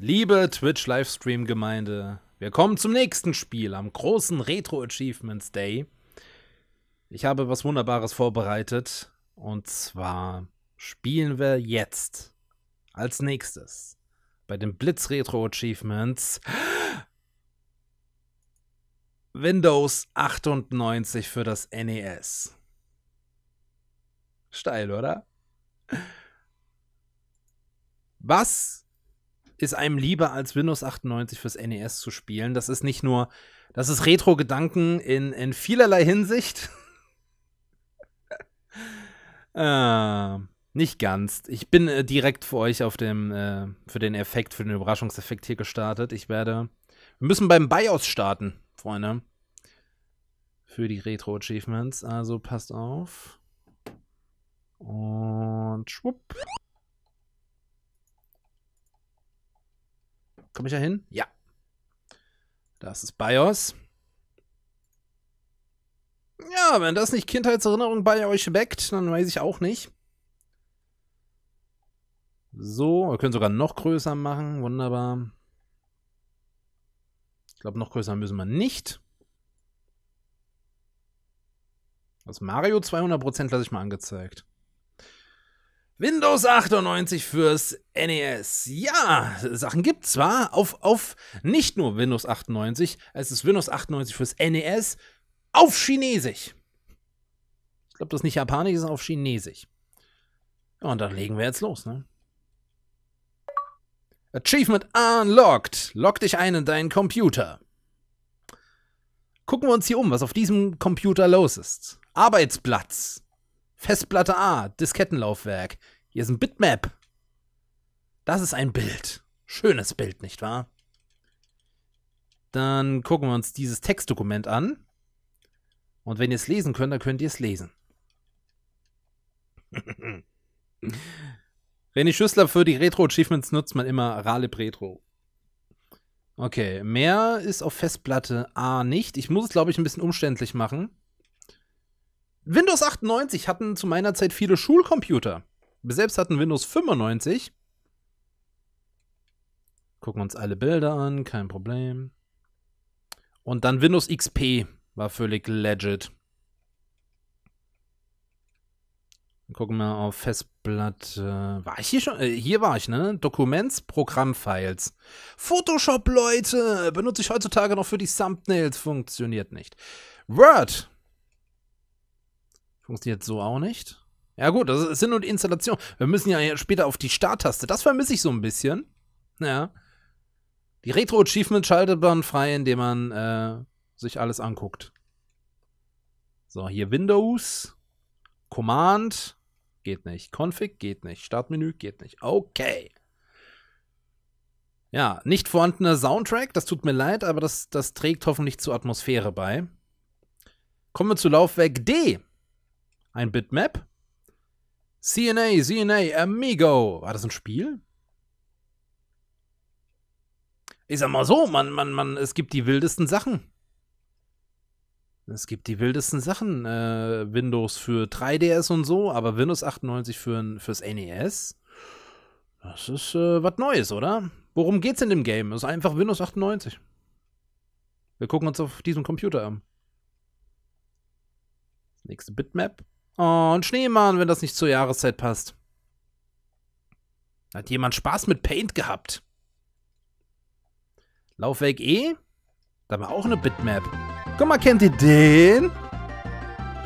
Liebe Twitch-Livestream-Gemeinde, wir kommen zum nächsten Spiel am großen Retro Achievements Day. Ich habe was Wunderbares vorbereitet und zwar spielen wir jetzt als nächstes bei den Blitz Retro Achievements Windows 98 für das NES. Steil, oder? Was ist einem lieber, als Windows 98 fürs NES zu spielen. Das ist nicht nur, das ist Retro-Gedanken in, in vielerlei Hinsicht. äh, nicht ganz. Ich bin äh, direkt für euch auf dem, äh, für den Effekt, für den Überraschungseffekt hier gestartet. Ich werde, wir müssen beim BIOS starten, Freunde. Für die Retro-Achievements. Also passt auf. Und schwupp. Komme ich da hin? Ja. Das ist BIOS. Ja, wenn das nicht Kindheitserinnerungen bei euch weckt, dann weiß ich auch nicht. So, wir können sogar noch größer machen. Wunderbar. Ich glaube, noch größer müssen wir nicht. Das Mario 200% lasse ich mal angezeigt. Windows 98 fürs NES. Ja, Sachen gibt zwar auf, auf nicht nur Windows 98, es ist Windows 98 fürs NES auf Chinesisch. Ich glaube, das ist nicht Japanisch, es ist auf Chinesisch. Ja, und dann legen wir jetzt los, ne? Achievement unlocked. Lock dich ein in deinen Computer. Gucken wir uns hier um, was auf diesem Computer los ist. Arbeitsplatz. Festplatte A, Diskettenlaufwerk. Hier ist ein Bitmap. Das ist ein Bild. Schönes Bild, nicht wahr? Dann gucken wir uns dieses Textdokument an. Und wenn ihr es lesen könnt, dann könnt ihr es lesen. René Schüssler für die Retro-Achievements nutzt man immer Raleb Retro. Okay, mehr ist auf Festplatte A nicht. Ich muss es, glaube ich, ein bisschen umständlich machen. Windows 98 hatten zu meiner Zeit viele Schulcomputer. Wir selbst hatten Windows 95. Gucken uns alle Bilder an, kein Problem. Und dann Windows XP war völlig legit. gucken wir auf Festplatte. War ich hier schon? Äh, hier war ich, ne? Dokuments, Programmfiles. Photoshop, Leute, benutze ich heutzutage noch für die Thumbnails, funktioniert nicht. Word Funktioniert so auch nicht. Ja gut, das sind nur die Installationen. Wir müssen ja später auf die Starttaste. Das vermisse ich so ein bisschen. Ja. Die retro achievement schaltet man frei, indem man äh, sich alles anguckt. So, hier Windows, Command, geht nicht. Config, geht nicht. Startmenü, geht nicht. Okay. Ja, nicht vorhandener Soundtrack, das tut mir leid, aber das, das trägt hoffentlich zur Atmosphäre bei. Kommen wir zu Laufwerk D ein Bitmap. CNA, CNA, Amigo. War das ein Spiel? Ich sag mal so, man, man, man, es gibt die wildesten Sachen. Es gibt die wildesten Sachen. Äh, Windows für 3DS und so, aber Windows 98 für, fürs NES. Das ist äh, was Neues, oder? Worum geht's in dem Game? Es ist einfach Windows 98. Wir gucken uns auf diesem Computer an. Nächste Bitmap. Oh, und Schneemann, wenn das nicht zur Jahreszeit passt. Hat jemand Spaß mit Paint gehabt? Laufwerk E? Da war auch eine Bitmap. Guck mal, kennt ihr den?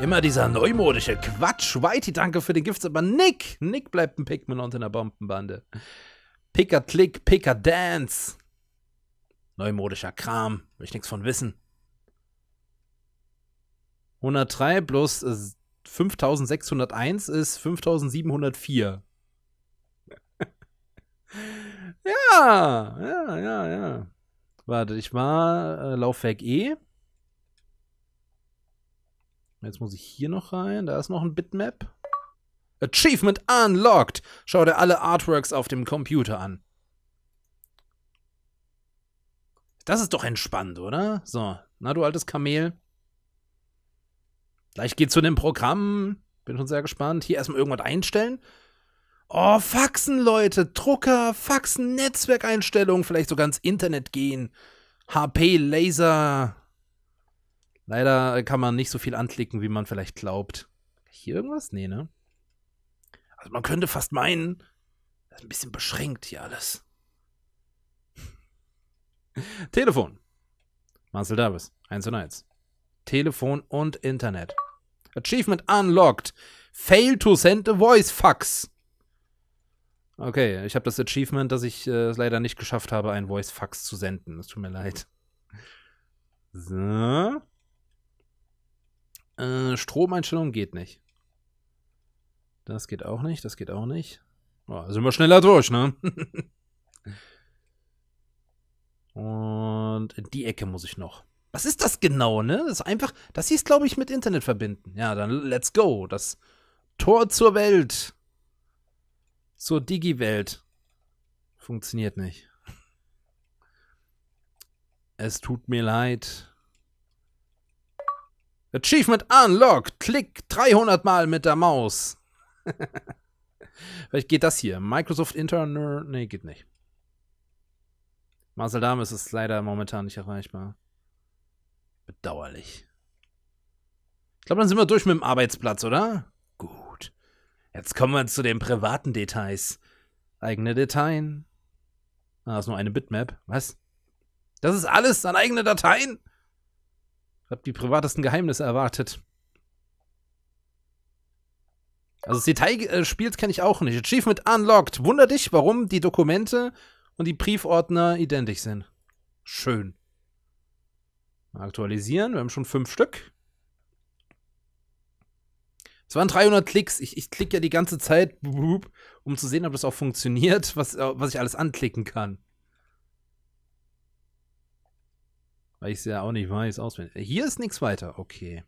Immer dieser neumodische Quatsch. Whitey, danke für den Gift, aber Nick. Nick bleibt ein Pikmin unter einer Bombenbande. Picker Click, Picker Dance. Neumodischer Kram. Will ich nichts von wissen. 103 plus 5601 ist 5704. ja, ja, ja, ja. Warte, ich war äh, Laufwerk E. Jetzt muss ich hier noch rein. Da ist noch ein Bitmap. Achievement unlocked. Schau dir alle Artworks auf dem Computer an. Das ist doch entspannt, oder? So, na du altes Kamel. Gleich geht zu dem Programm. Bin schon sehr gespannt. Hier erstmal irgendwas einstellen. Oh, Faxen, Leute. Drucker, Faxen, Netzwerkeinstellungen. Vielleicht sogar ins Internet gehen. HP, Laser. Leider kann man nicht so viel anklicken, wie man vielleicht glaubt. Hier irgendwas? Nee, ne? Also man könnte fast meinen, das ist ein bisschen beschränkt hier alles. Telefon. Marcel Davis, 1 und 1. Telefon und Internet. Achievement unlocked. Fail to send a voice fax. Okay, ich habe das Achievement, dass ich äh, es leider nicht geschafft habe, einen Voice Fax zu senden. Es tut mir leid. So. Äh, Stromeinstellung geht nicht. Das geht auch nicht, das geht auch nicht. Oh, sind wir schneller durch, ne? Und in die Ecke muss ich noch was ist das genau, ne? Das ist einfach, das hieß, glaube ich, mit Internet verbinden. Ja, dann let's go. Das Tor zur Welt. Zur Digi-Welt. Funktioniert nicht. Es tut mir leid. Achievement unlocked. Klick 300 Mal mit der Maus. Vielleicht geht das hier. Microsoft Internal. Nee, geht nicht. Marcel Dames ist leider momentan nicht erreichbar. Bedauerlich. Ich glaube, dann sind wir durch mit dem Arbeitsplatz, oder? Gut. Jetzt kommen wir zu den privaten Details. Eigene Dateien. Ah, ist nur eine Bitmap. Was? Das ist alles an eigene Dateien? Ich hab die privatesten Geheimnisse erwartet. Also das Detail äh, spielt kenne ich auch nicht. Achievement unlocked. Wunder dich, warum die Dokumente und die Briefordner identisch sind. Schön. Aktualisieren. Wir haben schon fünf Stück. Es waren 300 Klicks. Ich, ich klicke ja die ganze Zeit, um zu sehen, ob das auch funktioniert, was, was ich alles anklicken kann. Weil ich es ja auch nicht weiß, auswendig. Hier ist nichts weiter. Okay.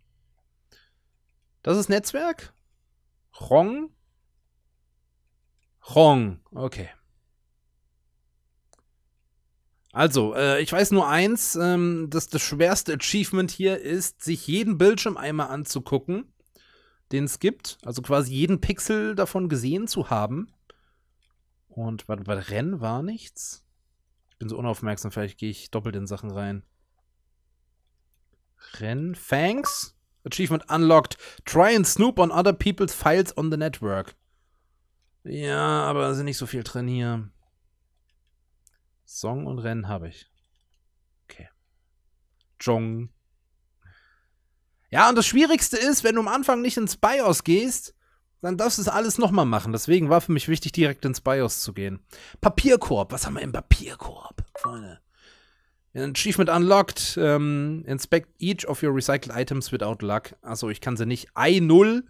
Das ist Netzwerk. Rong. Rong. Okay. Also, äh, ich weiß nur eins, ähm, dass das schwerste Achievement hier ist, sich jeden Bildschirm einmal anzugucken, den es gibt. Also quasi jeden Pixel davon gesehen zu haben. Und warte, bei Rennen war nichts. Ich bin so unaufmerksam, vielleicht gehe ich doppelt in Sachen rein. Rennen, thanks. Achievement unlocked. Try and snoop on other people's files on the network. Ja, aber da sind nicht so viel drin hier. Song und Rennen habe ich. Okay. Jong. Ja, und das Schwierigste ist, wenn du am Anfang nicht ins BIOS gehst, dann darfst du es alles nochmal machen. Deswegen war für mich wichtig, direkt ins BIOS zu gehen. Papierkorb. Was haben wir im Papierkorb? Freunde. Achievement unlocked. Ähm, inspect each of your recycled items without luck. Also ich kann sie nicht. I0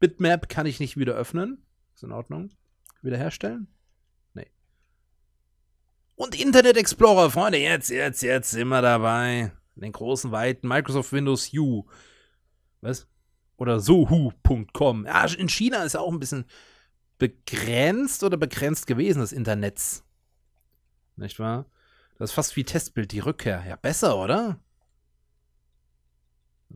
Bitmap kann ich nicht wieder öffnen. Ist in Ordnung. Wiederherstellen. Und Internet Explorer, Freunde, jetzt, jetzt, jetzt sind wir dabei. Den großen, weiten Microsoft Windows U. Was? Oder sohu.com. Ja, in China ist ja auch ein bisschen begrenzt oder begrenzt gewesen, das Internet. Nicht wahr? Das ist fast wie Testbild, die Rückkehr. Ja, besser, oder?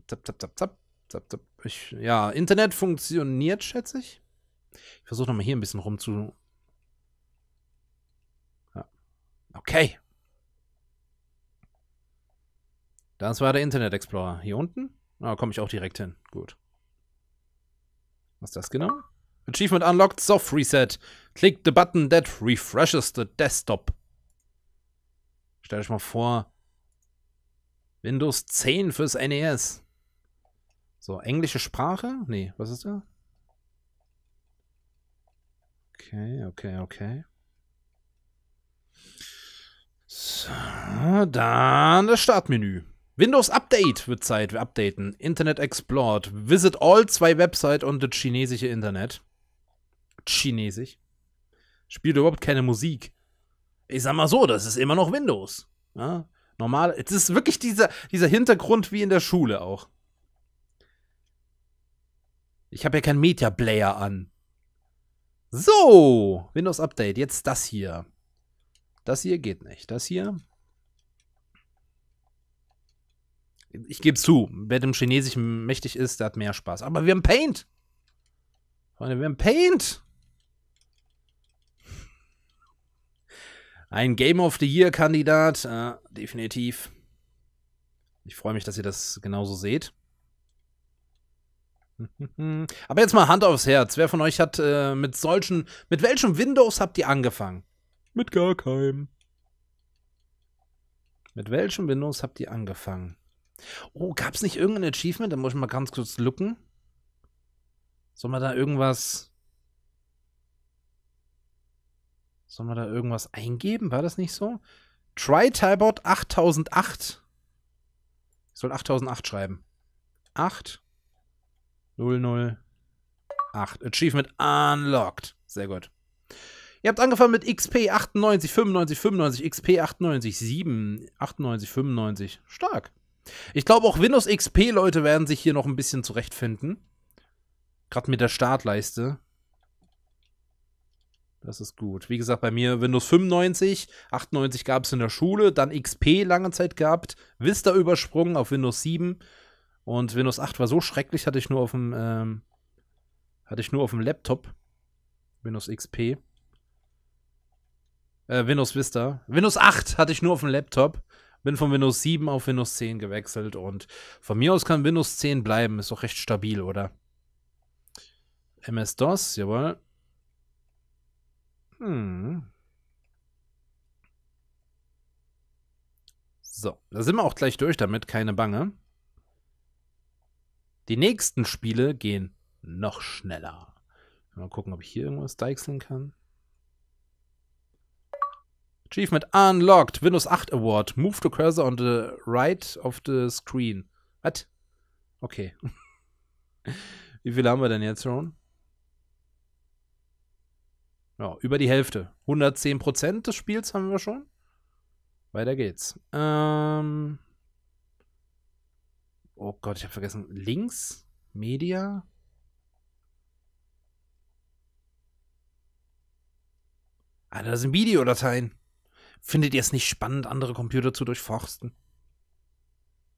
Zap, zap, zap, zap. zap, zap. Ich, ja, Internet funktioniert, schätze ich. Ich versuche nochmal hier ein bisschen rumzu Okay. Das war der Internet Explorer. Hier unten? Ah, komme ich auch direkt hin. Gut. Was ist das genau? Achievement unlocked, soft reset. Click the button that refreshes the desktop. Stell euch mal vor, Windows 10 fürs NES. So, englische Sprache? Nee, was ist da? Okay, okay, okay. So, dann das Startmenü. Windows Update wird Zeit, wir updaten. Internet Explored. Visit all zwei Website und das chinesische Internet. Chinesisch. Spielt überhaupt keine Musik. Ich sag mal so, das ist immer noch Windows. Ja? Normal, es ist wirklich dieser, dieser Hintergrund wie in der Schule auch. Ich habe ja keinen Media Player an. So, Windows Update, jetzt das hier. Das hier geht nicht. Das hier. Ich gebe zu, wer dem Chinesischen mächtig ist, der hat mehr Spaß. Aber wir haben Paint! Freunde, wir haben Paint! Ein Game of the Year-Kandidat, äh, definitiv. Ich freue mich, dass ihr das genauso seht. Aber jetzt mal Hand aufs Herz. Wer von euch hat äh, mit solchen, mit welchem Windows habt ihr angefangen? Mit gar keinem. Mit welchem Windows habt ihr angefangen? Oh, gab es nicht irgendein Achievement? Da muss ich mal ganz kurz looken. Soll man da irgendwas. Soll man da irgendwas eingeben? War das nicht so? Try Talbot 8008. Ich soll 8008 schreiben. 8 008. Achievement unlocked. Sehr gut. Ihr habt angefangen mit XP 98, 95, 95, XP 98, 7, 98, 95. Stark. Ich glaube, auch Windows XP-Leute werden sich hier noch ein bisschen zurechtfinden. Gerade mit der Startleiste. Das ist gut. Wie gesagt, bei mir Windows 95, 98 gab es in der Schule, dann XP lange Zeit gehabt, Vista übersprungen auf Windows 7 und Windows 8 war so schrecklich, hatte ich nur auf dem, ähm, hatte ich nur auf dem Laptop. Windows XP. Äh, Windows Vista. Windows 8 hatte ich nur auf dem Laptop. Bin von Windows 7 auf Windows 10 gewechselt und von mir aus kann Windows 10 bleiben. Ist doch recht stabil, oder? MS-DOS, jawohl. Hm. So, da sind wir auch gleich durch damit, keine Bange. Die nächsten Spiele gehen noch schneller. Mal gucken, ob ich hier irgendwas deichseln kann. Achievement unlocked. Windows 8 Award. Move the cursor on the right of the screen. What? Okay. Wie viele haben wir denn jetzt schon? Ja, über die Hälfte. 110% des Spiels haben wir schon. Weiter geht's. Ähm oh Gott, ich habe vergessen. Links? Media? Ah, das sind Videodateien. Findet ihr es nicht spannend, andere Computer zu durchforsten?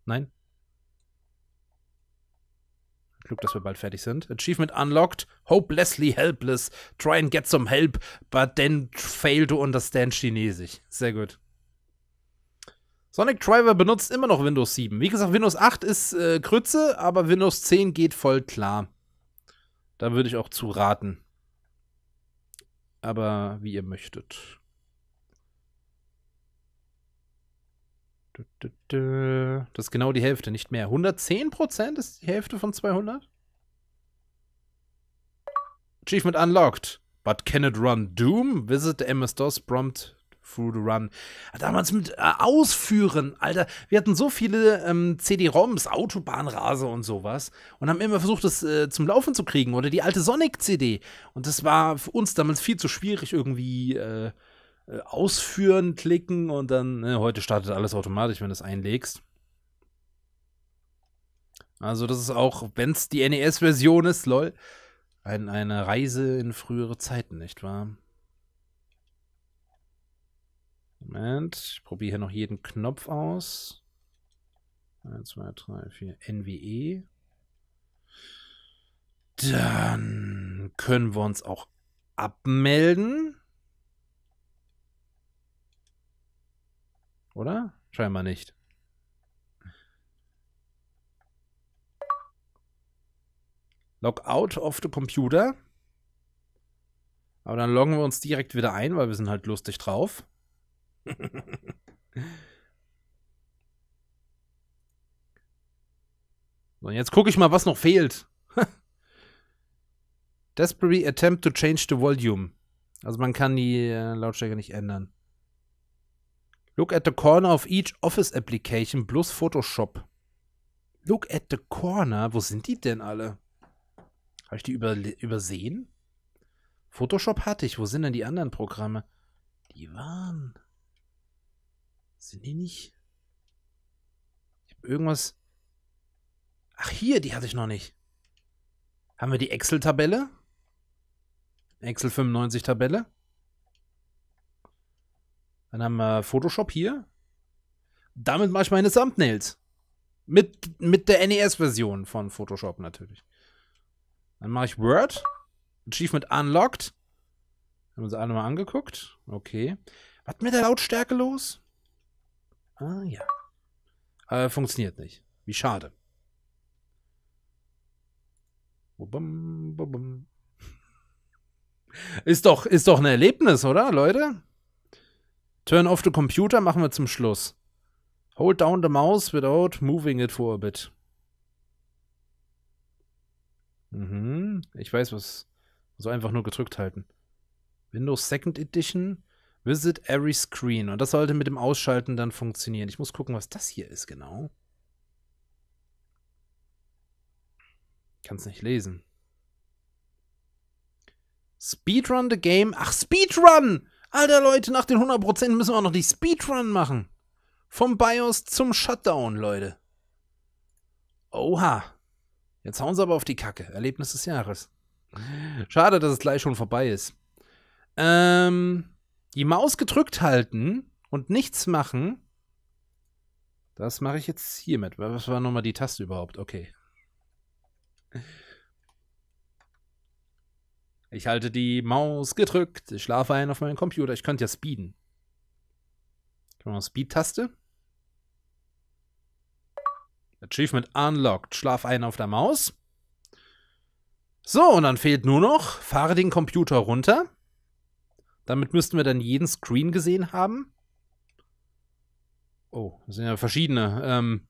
Nein? Ich dass wir bald fertig sind. Achievement unlocked. Hopelessly helpless. Try and get some help, but then fail to understand Chinesisch. Sehr gut. Sonic Driver benutzt immer noch Windows 7. Wie gesagt, Windows 8 ist äh, Krütze, aber Windows 10 geht voll klar. Da würde ich auch zu raten. Aber wie ihr möchtet. Das ist genau die Hälfte, nicht mehr. 110% ist die Hälfte von 200? Achievement unlocked. But can it run Doom? Visit the MS-DOS prompt through the run. Ah, damals mit äh, Ausführen, Alter. Wir hatten so viele ähm, CD-ROMs, Autobahnrase und sowas. Und haben immer versucht, das äh, zum Laufen zu kriegen. Oder die alte Sonic-CD. Und das war für uns damals viel zu schwierig, irgendwie. Äh, äh, ausführen klicken und dann, ne, heute startet alles automatisch, wenn du es einlegst. Also, das ist auch, wenn es die NES-Version ist, lol, ein, eine Reise in frühere Zeiten, nicht wahr? Moment, ich probiere hier noch jeden Knopf aus. 1, 2, 3, 4, NWE. Dann können wir uns auch abmelden. oder? Scheinbar nicht. Log out of the computer. Aber dann loggen wir uns direkt wieder ein, weil wir sind halt lustig drauf. so, und jetzt gucke ich mal, was noch fehlt. Desperately attempt to change the volume. Also man kann die äh, Lautstärke nicht ändern. Look at the corner of each Office Application plus Photoshop. Look at the corner. Wo sind die denn alle? Habe ich die über, übersehen? Photoshop hatte ich. Wo sind denn die anderen Programme? Die waren. Sind die nicht? Ich habe irgendwas. Ach, hier, die hatte ich noch nicht. Haben wir die Excel-Tabelle? Excel 95-Tabelle? Dann haben wir Photoshop hier. Damit mache ich meine Thumbnails. Mit, mit der NES-Version von Photoshop natürlich. Dann mache ich Word. Achievement Unlocked. Haben wir uns alle mal angeguckt. Okay. Was mit der Lautstärke los? Ah, ja. Äh, funktioniert nicht. Wie schade. Ist doch, ist doch ein Erlebnis, oder, Leute? Turn off the computer machen wir zum Schluss. Hold down the mouse without moving it for a bit. Mhm, ich weiß was. So also einfach nur gedrückt halten. Windows Second Edition. Visit every screen. Und das sollte mit dem Ausschalten dann funktionieren. Ich muss gucken, was das hier ist genau. Ich Kann es nicht lesen. Speedrun the game. Ach, Speedrun! Alter Leute, nach den 100% müssen wir auch noch die Speedrun machen. Vom BIOS zum Shutdown, Leute. Oha. Jetzt hauen sie aber auf die Kacke. Erlebnis des Jahres. Schade, dass es gleich schon vorbei ist. Ähm, die Maus gedrückt halten und nichts machen. Das mache ich jetzt hiermit. Was war nochmal die Taste überhaupt? Okay. Ich halte die Maus gedrückt. Ich schlafe ein auf meinem Computer. Ich könnte ja speeden. Speed-Taste? Achievement unlocked. Schlaf ein auf der Maus. So, und dann fehlt nur noch, fahre den Computer runter. Damit müssten wir dann jeden Screen gesehen haben. Oh, das sind ja verschiedene. Ähm,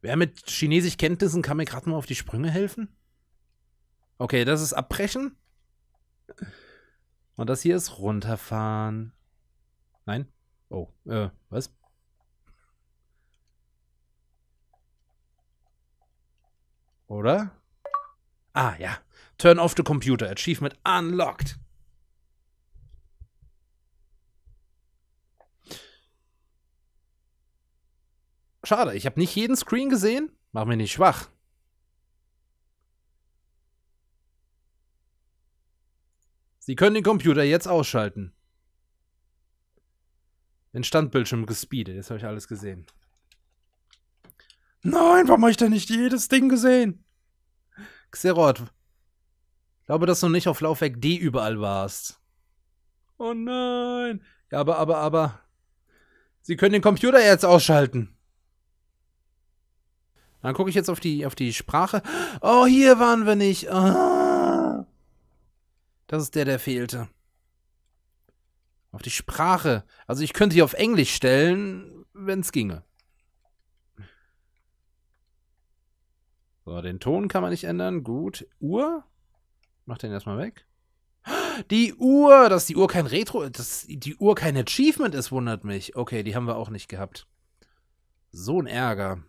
wer mit Chinesisch Kenntnissen kann mir gerade mal auf die Sprünge helfen? Okay, das ist abbrechen. Und das hier ist runterfahren. Nein? Oh, äh, was? Oder? Ah, ja. Turn off the computer. Achievement unlocked. Schade, ich habe nicht jeden Screen gesehen. Mach mich nicht schwach. Sie können den Computer jetzt ausschalten. Den Standbildschirm gespeedet. Jetzt habe ich alles gesehen. Nein, warum habe ich denn nicht jedes Ding gesehen? Xerot, glaube, dass du nicht auf Laufwerk D überall warst. Oh nein. Ja, aber, aber, aber. Sie können den Computer jetzt ausschalten. Dann gucke ich jetzt auf die, auf die Sprache. Oh, hier waren wir nicht. Oh. Das ist der, der fehlte. Auf die Sprache. Also ich könnte die auf Englisch stellen, wenn es ginge. So, den Ton kann man nicht ändern. Gut. Uhr. Mach den erstmal weg. Die Uhr! Dass die Uhr kein Retro, dass die Uhr kein Achievement ist, wundert mich. Okay, die haben wir auch nicht gehabt. So ein Ärger.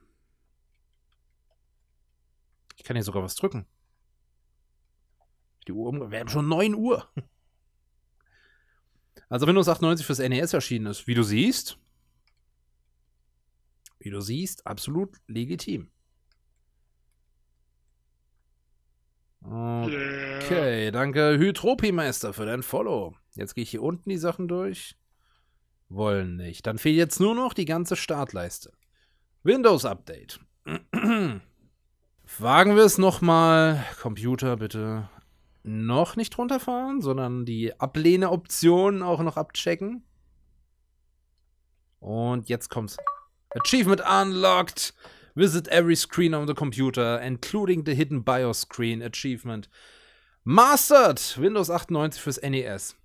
Ich kann hier sogar was drücken. Die Uhr umgebracht. Wir haben schon 9 Uhr. Also Windows 98 fürs NES erschienen ist, wie du siehst, wie du siehst, absolut legitim. Okay, yeah. danke Hydropi-Meister für dein Follow. Jetzt gehe ich hier unten die Sachen durch. Wollen nicht. Dann fehlt jetzt nur noch die ganze Startleiste. Windows Update. Wagen wir es nochmal. Computer, bitte noch nicht runterfahren, sondern die Ablehneoptionen auch noch abchecken. Und jetzt kommt's. Achievement unlocked! Visit every screen on the computer, including the hidden BIOS screen achievement. Mastered! Windows 98 fürs NES.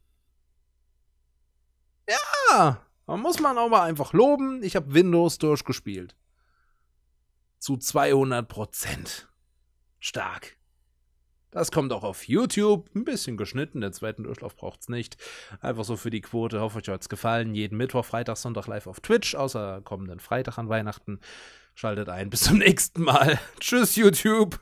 Ja! Man muss man auch mal einfach loben. Ich habe Windows durchgespielt. Zu 200 Prozent. Stark. Das kommt auch auf YouTube. Ein bisschen geschnitten, den zweiten Durchlauf braucht es nicht. Einfach so für die Quote. Hoffe, euch hat es gefallen. Jeden Mittwoch, Freitag, Sonntag live auf Twitch, außer kommenden Freitag an Weihnachten. Schaltet ein. Bis zum nächsten Mal. Tschüss, YouTube.